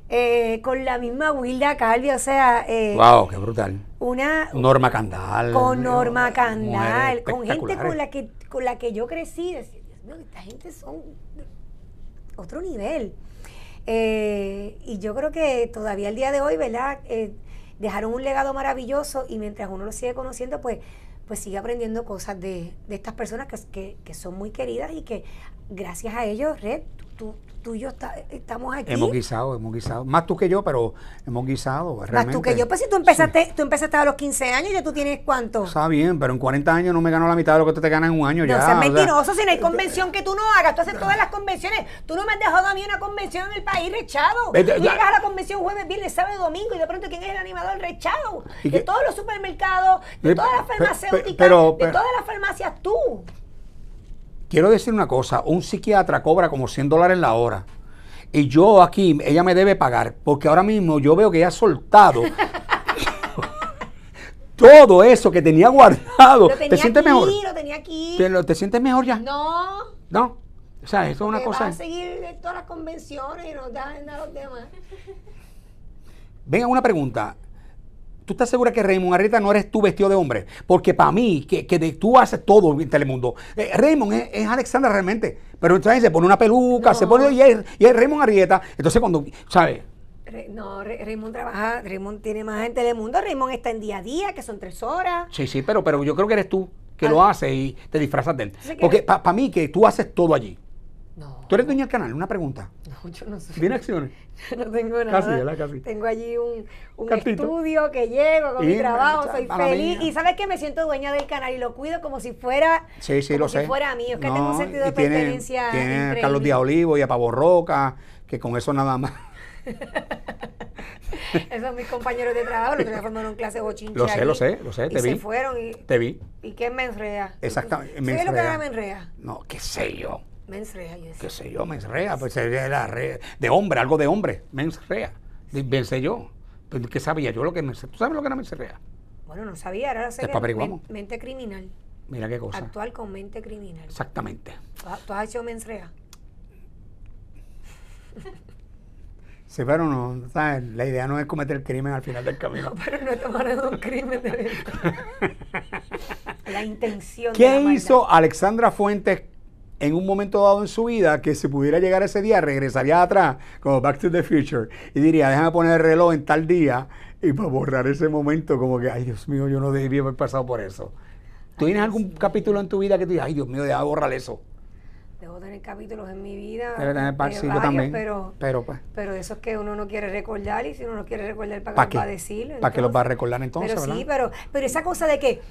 [SPEAKER 2] eh, con la misma Wilda Calvi, o sea... Eh, ¡Wow!
[SPEAKER 1] ¡Qué brutal! Una, Norma Candal. Con Norma Candal, con gente con la,
[SPEAKER 2] que, con la que yo crecí. Decía, esta gente son otro nivel. Eh, y yo creo que todavía el día de hoy, ¿verdad? Eh, dejaron un legado maravilloso y mientras uno lo sigue conociendo, pues pues sigue aprendiendo cosas de, de estas personas que, que, son muy queridas y que gracias a ellos, Red, tú, tú y yo estamos aquí. Hemos
[SPEAKER 1] guisado, hemos guisado. Más tú que yo, pero hemos guisado. Más tú que yo,
[SPEAKER 2] pues si tú empezaste, tú empezaste a los 15 años, ya tú tienes cuánto.
[SPEAKER 1] Está bien, pero en 40 años no me ganó la mitad de lo que tú te ganas en un año no, ya. seas mentiroso,
[SPEAKER 2] si no hay convención que tú no hagas, tú haces todas las convenciones. Tú no me has dejado a mí una convención en el país, rechado. Tú llegas a la convención jueves, viernes, sábado, domingo y de pronto ¿quién es el animador? Rechado. De todos los supermercados, de todas las farmacéuticas, de todas las farmacias, tú.
[SPEAKER 1] Quiero decir una cosa, un psiquiatra cobra como 100 dólares la hora. Y yo aquí, ella me debe pagar, porque ahora mismo yo veo que ella ha soltado todo eso que tenía guardado. ¿Te sientes mejor? Lo tenía
[SPEAKER 2] aquí. ¿Te, lo,
[SPEAKER 1] sientes mejor ya?
[SPEAKER 2] No.
[SPEAKER 1] No. O sea, esto es una cosa. va a
[SPEAKER 2] seguir todas las convenciones y nos dan a los demás.
[SPEAKER 1] Venga, una pregunta. ¿Tú estás segura que Raymond Arrieta no eres tú vestido de hombre? Porque para mí, que, tú haces todo en Telemundo. Eh, Raymond es, es, Alexander realmente. Pero entonces se pone una peluca, se pone. Y es, y Raymond Arrieta. Entonces cuando. ¿Sabes?
[SPEAKER 2] No, Raymond trabaja, Raymond tiene más gente en Telemundo, Raymond está en día a día, que son tres horas.
[SPEAKER 1] Sí, sí, pero, pero yo creo que eres tú que lo ah. haces y te disfrazas de él. Porque para mí que tú haces todo allí. No. Tú eres dueña del canal, una pregunta.
[SPEAKER 2] yo no acciones? no tengo nada. Casi, Tengo allí un, estudio que llego con mi trabajo, soy feliz. Y sabes que me siento dueña del canal y lo cuido como si fuera,
[SPEAKER 1] sí, sí, como si fuera mío. Es que tengo un sentido de pertenencia. Tiene a Carlos Díaz Olivo y a Pavo Roca, que con eso nada más.
[SPEAKER 2] Esos son mis compañeros de trabajo, los que formaron clase bochinche. Lo sé, lo sé, lo sé, te y vi. Se fueron y. Te vi. ¿Y qué me enrea? Exactamente. ¿Qué es lo que ahora me enrea?
[SPEAKER 1] No, qué sé yo. Mensrea Qué sé yo, Mensrea, pues sería de hombre, algo de hombre, Mensrea. Pensé yo. Pues, ¿Qué sabía yo lo que me ¿Tú sabes lo que era mensrea?
[SPEAKER 2] Bueno, no sabía, Era serie mente criminal.
[SPEAKER 1] Mira qué cosa. Actual
[SPEAKER 2] con mente criminal.
[SPEAKER 1] Exactamente.
[SPEAKER 2] ¿Tú has hecho mensrea?
[SPEAKER 1] Sí, pero no, ¿sabes? la idea no es cometer crimen al final del camino. No,
[SPEAKER 2] pero no es tomar un crimen de la intención. ¿Qué de
[SPEAKER 1] hizo Alexandra Fuentes en un momento dado en su vida que si pudiera llegar ese día regresaría atrás, como Back to the Future, y diría, déjame poner el reloj en tal día y para borrar ese momento como que, ay Dios mío, yo no debí haber pasado por eso. ¿Tú tienes algún capítulo en tu vida que tú digas, ay Dios mío, déjame borrar eso?
[SPEAKER 2] Debo tener capítulos en mi vida. Debe tener también. Pero, pues. pero eso es que uno no quiere recordar y si uno no quiere recordar, ¿para qué, va a decir? ¿Para qué los va a recordar entonces? Pero sí, pero, pero esa cosa de que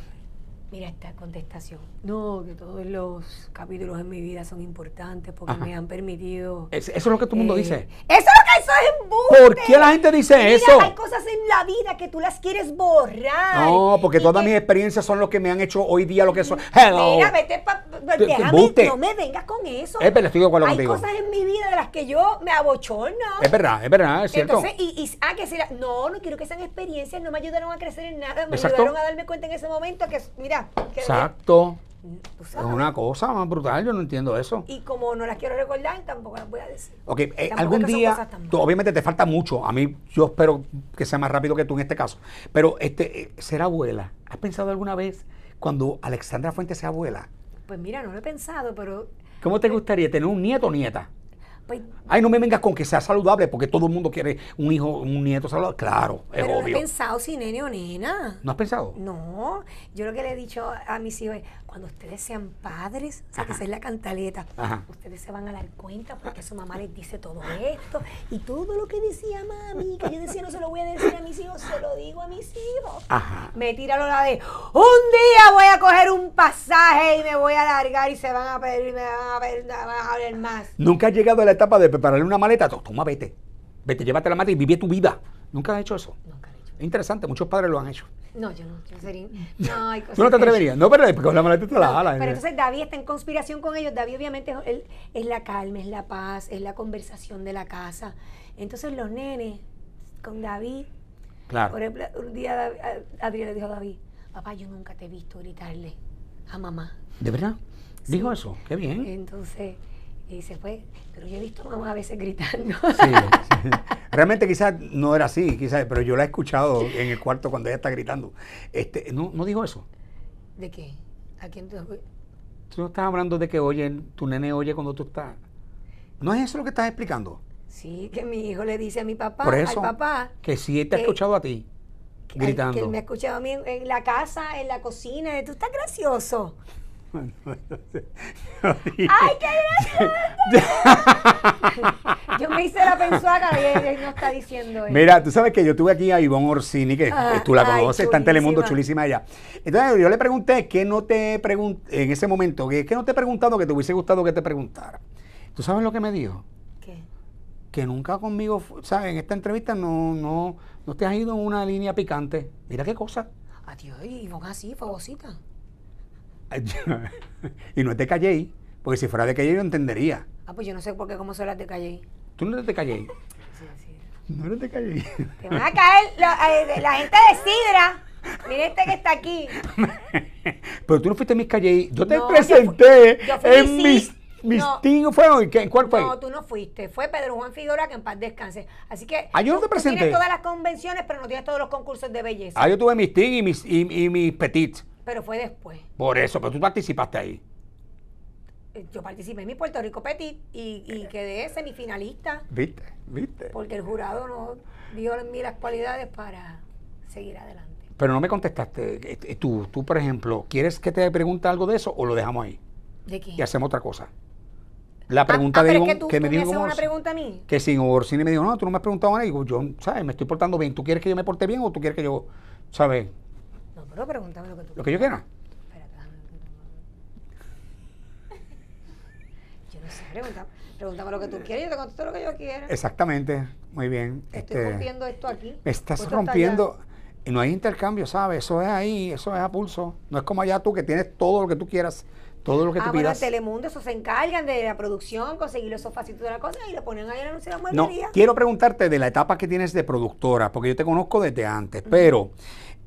[SPEAKER 2] Mira esta contestación. No, que todos los capítulos en mi vida son importantes porque me han permitido.
[SPEAKER 1] eso es lo que todo el mundo dice. Eh,
[SPEAKER 2] eso es lo que eso es embuste. ¿Por qué la gente dice Mira, eso? Hay cosas en la vida que tú las quieres borrar. No,
[SPEAKER 1] porque todas mis experiencias son lo que me han hecho hoy día lo que son Hello. Mira,
[SPEAKER 2] vete pa, pues, déjame, no me vengas con eso. Es estoy de acuerdo hay contigo. Hay cosas en mi vida de las que yo me abochono Es
[SPEAKER 1] verdad, es verdad, es cierto. Entonces,
[SPEAKER 2] y, y ah, que será no, no quiero que sean experiencias, no me ayudaron a crecer en nada, me ayudaron a darme cuenta en ese momento que, mira,
[SPEAKER 1] Exacto. Es una cosa más brutal, yo no entiendo eso. Y
[SPEAKER 2] como no las quiero recordar, tampoco las voy a decir.
[SPEAKER 1] Ok, eh, algún día, obviamente te falta mucho. A mí, yo espero que sea más rápido que tú en este caso. Pero este, eh, ser abuela, ¿has pensado alguna vez cuando Alexandra Fuentes sea abuela?
[SPEAKER 2] Pues mira, no lo he pensado, pero.
[SPEAKER 1] ¿Cómo te eh, gustaría tener un nieto o nieta? Pues, Ay, no me vengas con que sea saludable, porque todo el mundo quiere un hijo, un nieto saludable. Claro, es obvio. ¿No has
[SPEAKER 2] pensado si nene o nena? ¿No has pensado? No. Yo lo que le he dicho a mis hijos es: cuando ustedes sean padres, o sea, que es la cantaleta, ustedes se van a dar cuenta porque su mamá les dice todo esto. Y todo lo que decía mami, que yo decía no se lo voy a decir a mis hijos, se lo digo a mis hijos. Ajá. Me tira la de: un día voy a coger un pasaje y me voy a largar y se van a pedir, me van a, ver, me van a ver más.
[SPEAKER 1] Nunca ha llegado a la etapa de prepararle una maleta, toma, vete. Vete, llévate la maleta y vive tu vida. ¿Nunca has hecho eso? Nunca he hecho. Es interesante, muchos padres lo han hecho.
[SPEAKER 2] No, yo no. Yo sería, no, hay cosas ¿Tú no te atreverías? No, pero
[SPEAKER 1] con la maleta te la pero ¿eh? entonces
[SPEAKER 2] David está en conspiración con ellos. David obviamente es, es la calma, es la paz, es la conversación de la casa. Entonces los nenes con David. Claro. Por ejemplo, un día Adrián le dijo a David, papá, yo nunca te he visto gritarle a mamá.
[SPEAKER 1] ¿De verdad? Dijo eso, qué bien.
[SPEAKER 2] Entonces, y dice, pues, pero yo he visto mamá a veces gritando. Sí,
[SPEAKER 1] Realmente quizás no era así, quizás, pero yo la he escuchado en el cuarto cuando ella está gritando. Este, ¿no, no dijo eso?
[SPEAKER 2] ¿De qué? ¿A quién te... Tú
[SPEAKER 1] no estás hablando de que oyen, tu nene oye cuando tú estás. ¿No es eso lo que estás explicando?
[SPEAKER 2] Sí, que mi hijo le dice a mi papá, papá.
[SPEAKER 1] Que sí, te ha escuchado a ti, gritando. Que él me ha
[SPEAKER 2] escuchado a mí en la casa, en la cocina, tú estás gracioso.
[SPEAKER 1] ¡Ay, qué yo me hice la pensuaca y él no
[SPEAKER 2] está diciendo eso. Mira, tú
[SPEAKER 1] sabes que yo tuve aquí a Ivonne Orsini, que ah, tú la conoces, está en Telemundo, chulísima allá. Entonces yo le pregunté que no te pregunté en ese momento, que, no te he preguntado que te hubiese gustado que te preguntara. ¿Tú sabes lo que me dijo? ¿Qué? Que nunca conmigo, ¿sabes? En esta entrevista no, no, no te has ido en una línea picante. Mira qué cosa.
[SPEAKER 2] Adiós, Ivonne así, fogosita.
[SPEAKER 1] y no te calléis, porque si fuera de callé yo entendería.
[SPEAKER 2] Ah, pues yo no sé por qué, cómo se las de calléis.
[SPEAKER 1] Tú no te calléis. sí,
[SPEAKER 2] sí. No, eres te calléis. Te van a caer eh, la, gente de Sidra. Mira este que está aquí.
[SPEAKER 1] Pero tú no fuiste a mis Calleí. Yo te presenté en mis, tíos. ¿Fueron? cuál fue? No,
[SPEAKER 2] tú no fuiste. Fue Pedro Juan Figueroa que en paz descanse. Así que. Ah, yo no te presenté. Tú tienes todas las convenciones, pero no tienes todos los concursos de belleza. Ah, yo
[SPEAKER 1] tuve mis tíos y mis, y mis petits.
[SPEAKER 2] Pero fue después.
[SPEAKER 1] Por eso, pero tú participaste ahí.
[SPEAKER 2] Eh, yo participé en mi Puerto Rico Petit y, y quedé semifinalista.
[SPEAKER 1] ¿Viste? ¿Viste?
[SPEAKER 2] Porque el jurado no vio en mí las cualidades para seguir adelante.
[SPEAKER 1] Pero no me contestaste. Eh, eh, tú, por ejemplo, ¿quieres que te pregunte algo de eso o lo dejamos ahí? ¿De qué? Y hacemos otra cosa. La ah, pregunta ah, de que, me dijo. una pregunta a mí? Que sin Orsini me dijo, no, tú no me has preguntado nada. Y yo, ¿sabes? Me estoy portando bien. ¿Tú quieres que yo me porte bien o tú quieres que yo, ¿sabes?
[SPEAKER 2] pregúntame lo que tú Lo que yo quiera. Espérate, Yo no sé, pregúntame, pregúntame lo que tú quieras y yo te contesto lo que yo quiera.
[SPEAKER 1] Exactamente, muy bien. Estoy este, rompiendo
[SPEAKER 2] esto aquí. estás rompiendo.
[SPEAKER 1] no hay intercambio, ¿sabes? Eso es ahí, eso es a pulso. No es como allá tú que tienes todo lo que tú quieras, todo lo que ah, tú quieras. pidas. Ah,
[SPEAKER 2] Telemundo, eso se encargan de la producción, conseguir los sofás y toda la cosa y lo ponen ahí en la anuncio de la No, quiero
[SPEAKER 1] preguntarte de la etapa que tienes de productora, porque yo te conozco desde antes, pero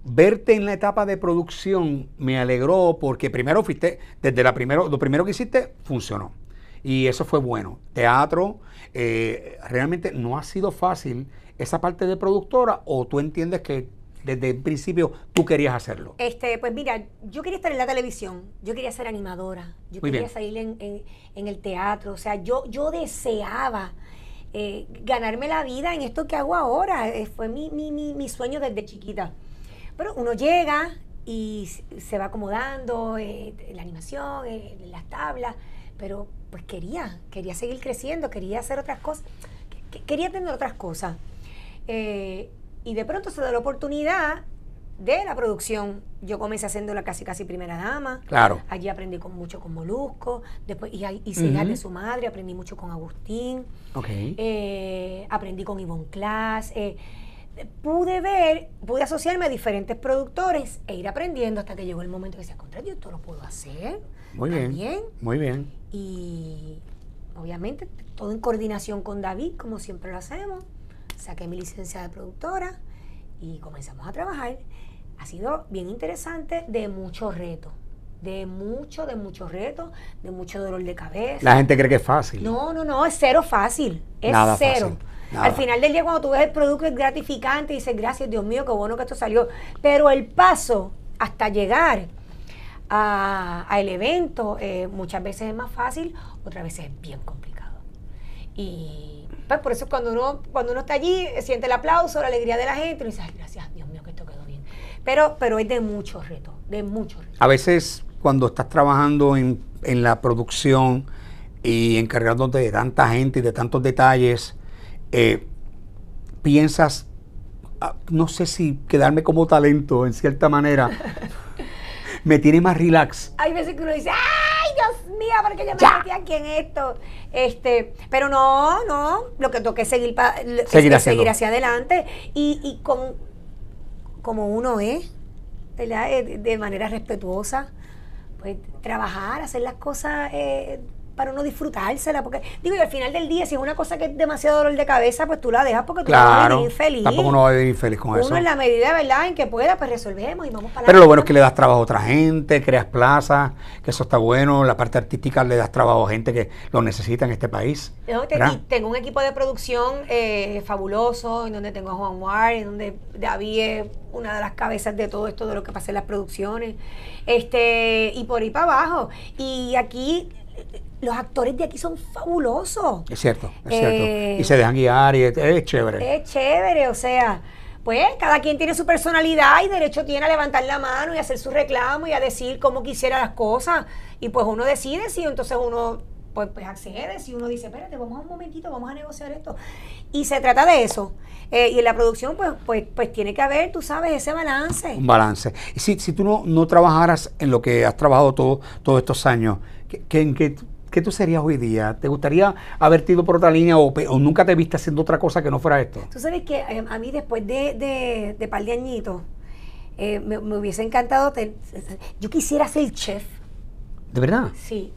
[SPEAKER 1] verte en la etapa de producción me alegró porque primero fuiste, desde la primero, lo primero que hiciste funcionó. Y eso fue bueno. Teatro, eh, realmente no ha sido fácil esa parte de productora o tú entiendes que desde el principio tú querías hacerlo?
[SPEAKER 2] Este, pues mira, yo quería estar en la televisión, yo quería ser animadora, yo quería salir en, el teatro, o sea, yo, yo deseaba eh, ganarme la vida en esto que hago ahora, eh, fue mi, mi, sueño desde chiquita. Pero uno llega y se va acomodando, eh, la animación, eh, las tablas, pero pues quería, quería seguir creciendo, quería hacer otras cosas, quería tener otras cosas. Eh, y de pronto se da la oportunidad de la producción. Yo comencé haciendo la casi casi primera dama. Claro. Allí aprendí mucho con Molusco, después y, y de su madre, aprendí mucho con Agustín. aprendí con Ivonne Class pude ver, pude asociarme a diferentes productores e ir aprendiendo hasta que llegó el momento que decía, contra yo esto lo puedo hacer. Muy bien.
[SPEAKER 1] Muy bien. Y
[SPEAKER 2] obviamente todo en coordinación con David, como siempre lo hacemos. Saqué mi licencia de productora y comenzamos a trabajar. Ha sido bien interesante, de muchos retos. De mucho, de muchos retos, de mucho dolor de cabeza. La gente cree que es fácil. No, no, no, es cero fácil. Es cero. Al final del día, cuando tú ves el producto, es gratificante y dices, gracias, Dios mío, qué bueno que esto salió. Pero el paso hasta llegar al el evento eh, muchas veces es más fácil, otras veces es bien complicado. Y pues por eso cuando uno, cuando uno está allí, siente el aplauso, la alegría de la gente, y dices gracias, Dios mío, que esto quedó bien. Pero, pero es de muchos retos, de mucho
[SPEAKER 1] reto. A veces cuando estás trabajando en, en la producción y encargándote de tanta gente y de tantos detalles, eh, piensas, ah, no sé si quedarme como talento en cierta manera, me tiene más relax.
[SPEAKER 2] Hay veces que uno dice, ¡ay, Dios mío, qué yo me metí aquí en esto! Este, pero no, no, lo que toque es seguir, este, seguir, hacia adelante y, con, como uno es, eh, De, manera respetuosa, pues trabajar, hacer las cosas eh, para uno disfrutársela. Porque, digo, y al final del día, si es una cosa que es demasiado dolor de cabeza, pues tú la dejas porque tú claro, no vas a vivir feliz. Tampoco uno va a
[SPEAKER 1] vivir feliz con eso. Uno en la
[SPEAKER 2] medida, ¿verdad?, en que pueda, pues resolvemos y vamos para Pero lo bueno
[SPEAKER 1] es que le das trabajo a otra gente, creas plazas, que eso está bueno. La parte artística le das trabajo a gente que lo necesita en este país.
[SPEAKER 2] tengo un equipo de producción eh, fabuloso, en donde tengo a Juan War, en donde David es una de las cabezas de todo esto, de lo que pasa en las producciones. Este, y por ahí para abajo. Y aquí los actores de aquí son fabulosos.
[SPEAKER 1] Es cierto, es cierto. Y eh, se dejan guiar y es, chévere.
[SPEAKER 2] Es chévere, o sea, pues cada quien tiene su personalidad y derecho tiene a levantar la mano y hacer su reclamo y a decir cómo quisiera las cosas. Y pues uno decide si entonces uno pues, pues, accede, si uno dice, espérate, vamos a un momentito, vamos a negociar esto. Y se trata de eso. Eh, y en la producción, pues, pues, pues tiene que haber, tú sabes, ese balance.
[SPEAKER 1] Un balance. Y si, tú no, no trabajaras en lo que has trabajado todo, todos estos años, qué, en qué ¿qué tú serías hoy día? ¿Te gustaría haber ido por otra línea o, nunca te viste haciendo otra cosa que no fuera esto?
[SPEAKER 2] Tú sabes que eh, a mí después de, de, de par de añitos, eh, me, hubiese encantado, yo quisiera ser chef. ¿De verdad? Sí,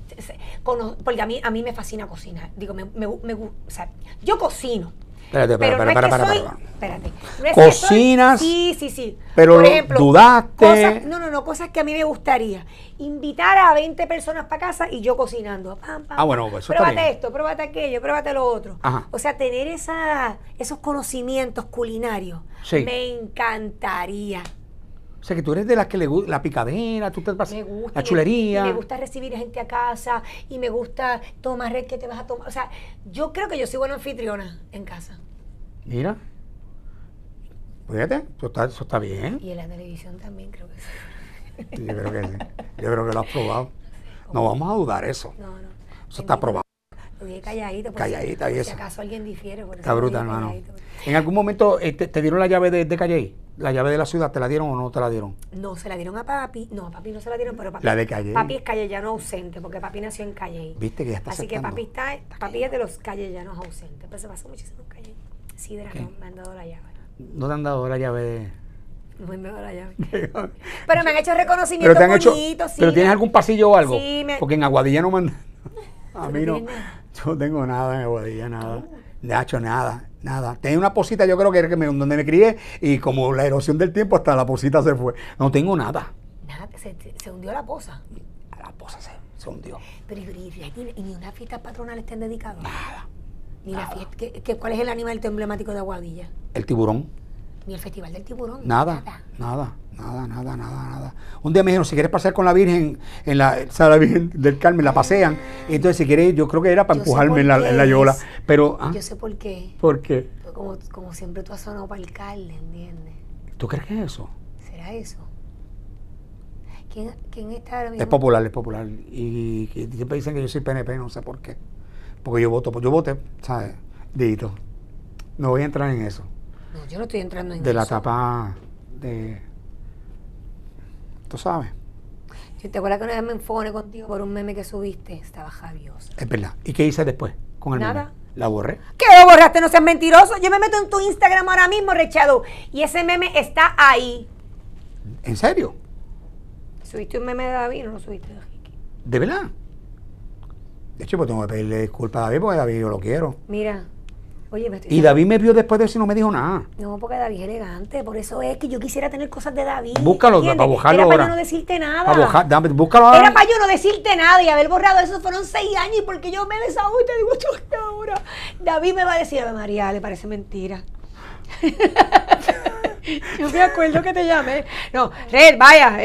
[SPEAKER 2] porque a mí, a mí me fascina cocinar. Digo, me, me, me o sea, yo cocino, Espérate, espérate, espérate, espérate, Cocinas. sí, sí, sí. Pero dudaste. Cosas, no, no, no, cosas que a mí me gustaría. Invitar a 20 personas para casa y yo cocinando. ah, bueno, eso Pruébate esto, pruébate aquello, pruébate lo otro. O sea, tener esa, esos conocimientos culinarios me encantaría.
[SPEAKER 1] O sea, que tú eres de las que le gusta la picadera,
[SPEAKER 2] tú te la chulería. Me, gusta recibir gente a casa y me gusta tomar red que te vas a tomar. O sea, yo creo que yo soy buena anfitriona en casa.
[SPEAKER 1] Mira. Fíjate, eso está, eso está bien.
[SPEAKER 2] Y en la televisión también creo que sí. Yo creo que sí.
[SPEAKER 1] Yo creo que lo has probado. No vamos a dudar eso. No, no. Eso está probado.
[SPEAKER 2] Oye, calladito. calladita, y eso. acaso alguien difiere. está brutal, hermano.
[SPEAKER 1] ¿En algún momento eh, te, dieron la llave de, de ahí? la llave de la ciudad, ¿te la dieron o no te la dieron?
[SPEAKER 2] No, se la dieron a papi. No, a papi no se la dieron, pero papi. La de Calle. Papi es callellano ausente, porque papi nació en Calle. Viste que ya está Así que papi está, papi es de los callellanos ausentes. Pero se pasó muchísimo en Calle. Sí, de razón me han dado la llave.
[SPEAKER 1] ¿No te han dado la llave de.?
[SPEAKER 2] No me han dado la llave. pero me han hecho reconocimiento pero bonito, sí. ¿Pero tienes algún pasillo o algo? Sí, Porque en
[SPEAKER 1] Aguadilla no me han.
[SPEAKER 2] a mí no.
[SPEAKER 1] Yo no tengo nada en Aguadilla, nada. No. De hecho, nada. Nada, tenía una posita, yo creo que era donde me crié, y como la erosión del tiempo, hasta la posita se fue. No tengo nada.
[SPEAKER 2] Nada, se, hundió la posa. La posa se, hundió. Pero y, ni una fiesta patronal estén dedicadas Nada. Ni la fiesta. ¿Cuál es el animal emblemático de Aguadilla? El tiburón ni el Festival del Tiburón. Nada,
[SPEAKER 1] nada, nada, nada, nada, nada. Un día me dijeron, si quieres pasear con la Virgen, en la Sala Virgen del Carmen, la pasean. Entonces, si quieres, yo creo que era para empujarme en la, yola. Pero, ah. Yo sé por qué. ¿Por qué?
[SPEAKER 2] Pues como, siempre tú has sonado para el Carmen, ¿entiendes?
[SPEAKER 1] ¿Tú crees que es eso?
[SPEAKER 2] ¿Será eso? ¿Quién, quién está ahora mismo? Es popular,
[SPEAKER 1] es popular. Y, siempre dicen que yo soy PNP, no sé por qué. Porque yo voto, pues yo voté, ¿sabes? Dito. No voy a entrar en eso
[SPEAKER 2] yo no estoy entrando en De la
[SPEAKER 1] tapa de... Tú sabes.
[SPEAKER 2] Yo ¿Te acuerdas que una vez me enfone contigo por un meme que subiste? Estaba javiosa.
[SPEAKER 1] Es verdad. ¿Y qué hice después con el Nada. La borré.
[SPEAKER 2] ¿Qué borraste? No seas mentiroso. Yo me meto en tu Instagram ahora mismo, Rechado. Y ese meme está ahí. ¿En serio? ¿Subiste un meme de David o no lo subiste de David?
[SPEAKER 1] ¿De verdad? De hecho, pues tengo que pedirle disculpas a David porque David yo lo quiero.
[SPEAKER 2] Mira, Oye, y
[SPEAKER 1] David me vio después de eso y no me dijo nada.
[SPEAKER 2] No, porque David es elegante, por eso es que yo quisiera tener cosas de David. Búscalo, para buscarlo Era para yo no decirte nada. Para
[SPEAKER 1] Era para
[SPEAKER 2] yo no decirte nada y haber borrado eso fueron seis años y porque yo me desahogo y te digo, yo ahora. David me va a decir, a María, le parece mentira. yo me acuerdo que te llamé. No, Red, vaya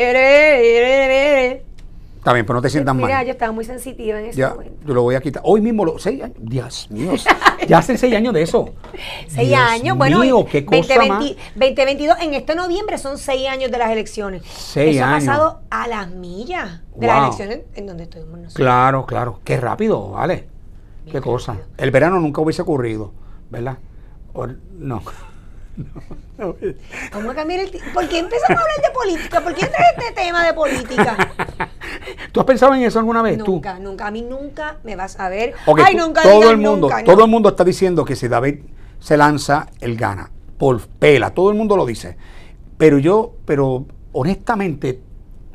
[SPEAKER 1] bien, pero no te sientas mal. Mira,
[SPEAKER 2] yo estaba muy sensitiva en eso ya,
[SPEAKER 1] Yo lo voy a quitar. Hoy mismo, seis años. Dios mío. ya hace seis años de eso.
[SPEAKER 2] seis años. Bueno, mío, qué cosa 2022, en este noviembre son seis años de las elecciones.
[SPEAKER 1] Seis eso años. ha pasado
[SPEAKER 2] a las millas de las elecciones en donde estuvimos nosotros.
[SPEAKER 1] Claro, claro. Qué rápido, ¿vale? qué cosa. El verano nunca hubiese ocurrido, ¿verdad? no.
[SPEAKER 2] No, no. cambiar el ¿Por qué empezamos a hablar de política? ¿Por qué entra este tema de política?
[SPEAKER 1] ¿Tú has pensado en eso alguna vez? Nunca,
[SPEAKER 2] nunca. A mí nunca me vas a ver. Ay, nunca, todo el mundo, todo el
[SPEAKER 1] mundo está diciendo que si David se lanza, él gana. Por pela, todo el mundo lo dice. Pero yo, pero honestamente,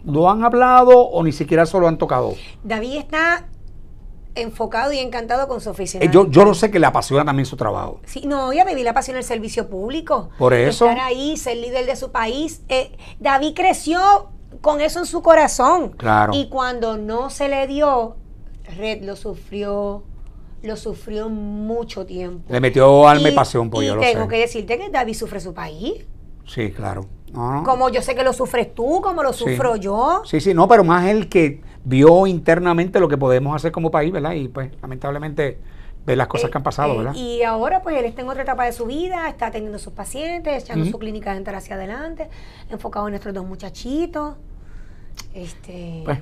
[SPEAKER 1] ¿No han hablado o ni siquiera solo han tocado?
[SPEAKER 2] David está enfocado y encantado con su oficina. Eh, yo, yo lo
[SPEAKER 1] sé que le apasiona también su trabajo.
[SPEAKER 2] Sí, no, Ya David le apasiona el servicio público. Por eso. Estar ahí, ser líder de su país. Eh, David creció con eso en su corazón. Claro. Y cuando no se le dio, Red lo sufrió, lo sufrió mucho tiempo. Le metió alma y, pasión, por pues, yo lo Tengo que decirte que David sufre su país.
[SPEAKER 1] Sí, claro. Como
[SPEAKER 2] yo sé que lo sufres tú, como lo sufro yo. Sí,
[SPEAKER 1] sí, no, pero más el que vio internamente lo que podemos hacer como país, ¿verdad? Y pues lamentablemente ve las cosas eh, que han pasado, eh, ¿verdad? Y
[SPEAKER 2] ahora pues él está en otra etapa de su vida, está atendiendo a sus pacientes, echando su clínica dental hacia adelante, enfocado en nuestros dos muchachitos. Este... Pues,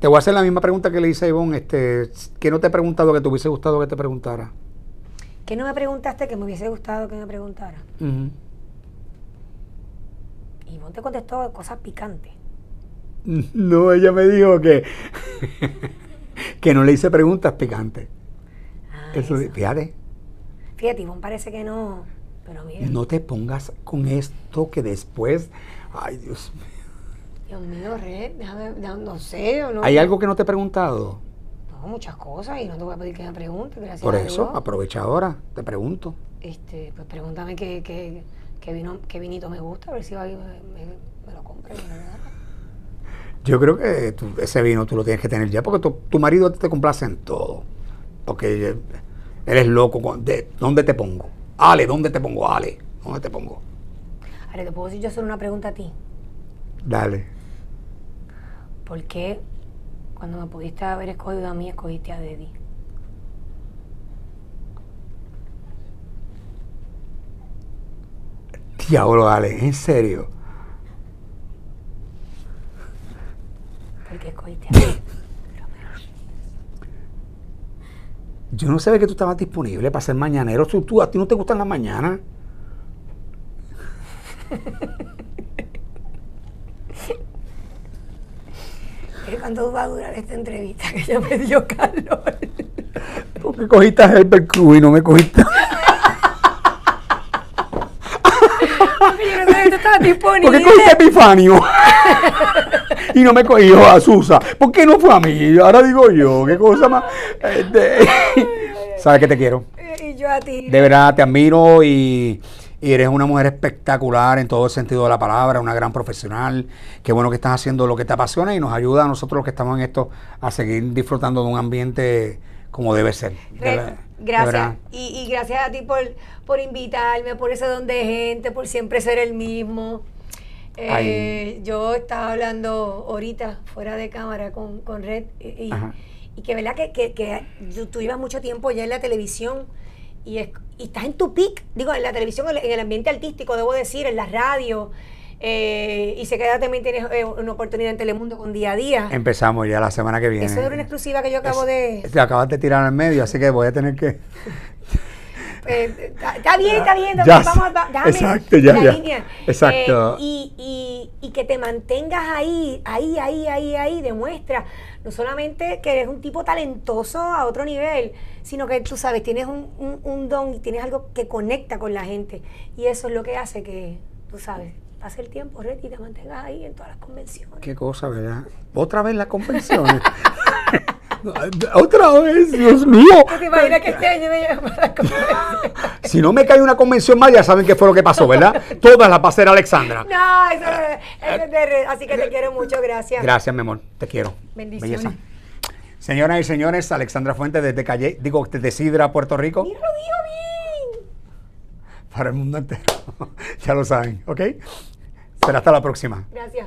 [SPEAKER 1] te voy a hacer la misma pregunta que le hice a Ivonne, este, ¿qué no te he preguntado que te hubiese gustado que te preguntara?
[SPEAKER 2] ¿Qué no me preguntaste que me hubiese gustado que me preguntara? Uh Ivonne te contestó cosas picantes.
[SPEAKER 1] No, ella me dijo que, que no le hice preguntas picantes. Ah, eso, Fíjate.
[SPEAKER 2] Fíjate, Ivonne parece que no, pero mira. No
[SPEAKER 1] te pongas con esto que después, ay Dios mío.
[SPEAKER 2] Dios mío, Red, déjame, no sé. No, ¿Hay algo
[SPEAKER 1] que no te he preguntado?
[SPEAKER 2] No, muchas cosas y no te voy a pedir que me preguntes, gracias Por eso,
[SPEAKER 1] aprovecha ahora, te pregunto.
[SPEAKER 2] Este, pues pregúntame qué, qué, qué, vino, qué vinito me gusta, a ver si va, me, me, me lo compro.
[SPEAKER 1] Yo creo que ese vino tú lo tienes que tener ya, porque tu, marido te complace en todo. Porque eres loco. de, ¿Dónde te pongo? Ale, ¿dónde te pongo? Ale, ¿dónde te pongo?
[SPEAKER 2] Ale, ¿te puedo decir yo hacer una pregunta a ti? Dale. ¿Por qué cuando me pudiste haber escogido a mí, escogiste a Debbie?
[SPEAKER 1] Diablo, Ale, en serio.
[SPEAKER 2] Porque escogiste a mí.
[SPEAKER 1] Yo no sabía que tú estabas disponible para ser mañanero. Tú, a ti no te gustan las mañanas.
[SPEAKER 2] ¿Cuánto va a durar esta entrevista que ya me dio calor? ¿Por qué
[SPEAKER 1] cogiste a Herbert Cruz y no me cogiste?
[SPEAKER 2] Porque yo no sabía que tú estabas disponible. ¿Por qué cogiste
[SPEAKER 1] a Epifanio? y no me cogió a ah, Susa. ¿Por qué no fue a mí? Ahora digo yo, qué cosa más. Este, Sabes que te quiero.
[SPEAKER 2] Y yo a ti. De
[SPEAKER 1] verdad, te admiro y, eres una mujer espectacular en todo el sentido de la palabra, una gran profesional. Qué bueno que estás haciendo lo que te apasiona y nos ayuda a nosotros los que estamos en esto a seguir disfrutando de un ambiente como debe ser.
[SPEAKER 2] gracias. y, y, gracias a ti por, por invitarme, por ese don de gente, por siempre ser el mismo. Eh, yo estaba hablando ahorita, fuera de cámara, con, Red, y, que verdad que, que, que tú ibas mucho tiempo ya en la televisión y, es, y estás en tu pick digo, en la televisión, en el ambiente artístico, debo decir, en la radio. Eh, y se queda también tienes eh, una oportunidad en Telemundo con día a día.
[SPEAKER 1] Empezamos ya la semana que viene. Eso era
[SPEAKER 2] una exclusiva que yo acabo de.
[SPEAKER 1] Te acabas de tirar al medio, así que voy a tener que
[SPEAKER 2] Eh, está bien, está bien, vamos a, exacto, la Línea. Exacto. Eh, y, y, que te mantengas ahí, ahí, ahí, ahí, ahí, demuestra no solamente que eres un tipo talentoso a otro nivel, sino que tú sabes, tienes un, don y tienes algo que conecta con la gente. Y eso es lo que hace que, tú sabes, pase el tiempo, Red, y te mantengas ahí en todas las convenciones.
[SPEAKER 1] Qué cosa, ¿verdad? Otra vez las convenciones. Otra vez, Dios mío.
[SPEAKER 2] Este
[SPEAKER 1] si no me cae una convención más, ya saben qué fue lo que pasó, ¿verdad? Todas las va a Alexandra.
[SPEAKER 2] No, eso, es Así que te quiero mucho, gracias. Gracias,
[SPEAKER 1] mi amor. Te quiero. Bendiciones. Señoras y señores, Alexandra Fuentes desde Calle, digo, desde Sidra, Puerto Rico. bien. Para el mundo entero. ya lo saben, ¿ok? Será hasta la próxima. Gracias.